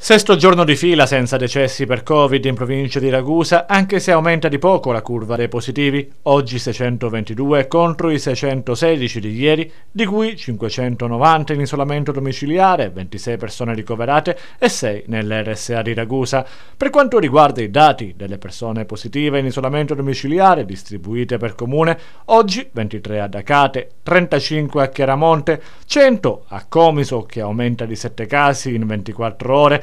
Sesto giorno di fila senza decessi per Covid in provincia di Ragusa, anche se aumenta di poco la curva dei positivi, oggi 622 contro i 616 di ieri, di cui 590 in isolamento domiciliare, 26 persone ricoverate e 6 nell'RSA di Ragusa. Per quanto riguarda i dati delle persone positive in isolamento domiciliare distribuite per comune, oggi 23 ad Acate, 35 a Chiaramonte, 100 a Comiso che aumenta di 7 casi in 24 ore,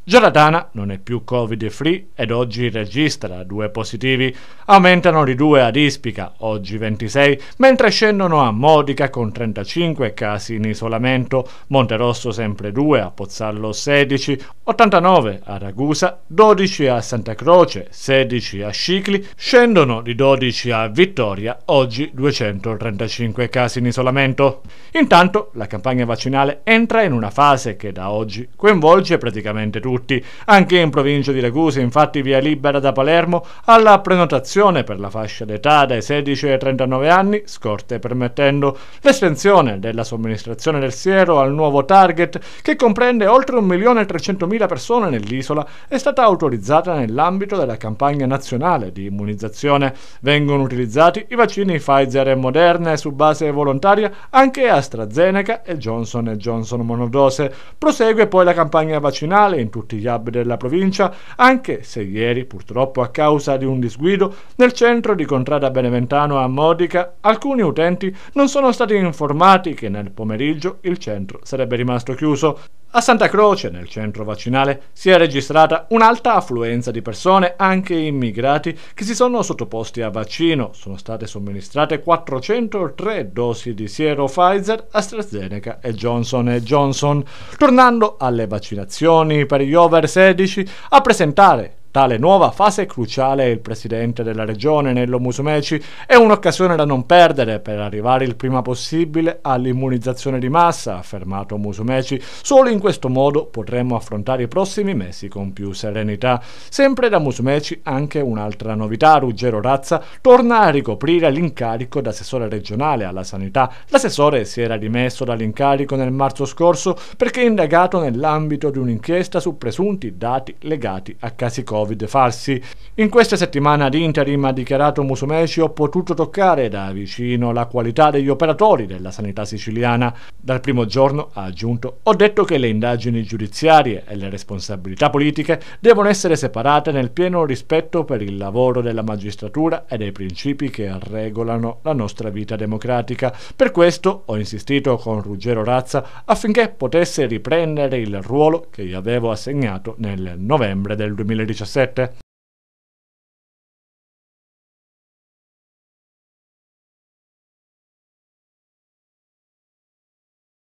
Giordana non è più covid free ed oggi registra due positivi. Aumentano di due ad Ispica, oggi 26, mentre scendono a Modica con 35 casi in isolamento, Monterosso sempre 2, a Pozzallo 16, 89 a Ragusa, 12 a Santa Croce, 16 a Scicli, scendono di 12 a Vittoria, oggi 235 casi in isolamento. Intanto la campagna vaccinale entra in una fase che da oggi coinvolge praticamente tutti tutti. Anche in provincia di Ragusa, infatti, via libera da Palermo alla prenotazione per la fascia d'età dai 16 ai 39 anni, scorte permettendo l'estensione della somministrazione del siero al nuovo target che comprende oltre 1.300.000 persone nell'isola, è stata autorizzata nell'ambito della campagna nazionale di immunizzazione. Vengono utilizzati i vaccini Pfizer e Moderna e su base volontaria anche AstraZeneca e Johnson Johnson monodose. Prosegue poi la campagna vaccinale in tutto tutti gli hub della provincia, anche se ieri, purtroppo a causa di un disguido, nel centro di Contrada Beneventano a Modica, alcuni utenti non sono stati informati che nel pomeriggio il centro sarebbe rimasto chiuso. A Santa Croce, nel centro vaccinale, si è registrata un'alta affluenza di persone, anche immigrati, che si sono sottoposti a vaccino. Sono state somministrate 403 dosi di siero Pfizer, AstraZeneca e Johnson Johnson. Tornando alle vaccinazioni per gli over 16, a presentare Tale nuova fase cruciale, il presidente della regione Nello Musumeci, è un'occasione da non perdere per arrivare il prima possibile all'immunizzazione di massa, ha affermato Musumeci. Solo in questo modo potremo affrontare i prossimi mesi con più serenità. Sempre da Musumeci anche un'altra novità, Ruggero Razza torna a ricoprire l'incarico da assessore regionale alla sanità. L'assessore si era dimesso dall'incarico nel marzo scorso perché indagato nell'ambito di un'inchiesta su presunti dati legati a casi Covid. Covid falsi. In questa settimana di interim ha dichiarato Musumeci ho potuto toccare da vicino la qualità degli operatori della sanità siciliana. Dal primo giorno, ha aggiunto, ho detto che le indagini giudiziarie e le responsabilità politiche devono essere separate nel pieno rispetto per il lavoro della magistratura e dei principi che regolano la nostra vita democratica. Per questo ho insistito con Ruggero Razza affinché potesse riprendere il ruolo che gli avevo assegnato nel novembre del 2017. Rosette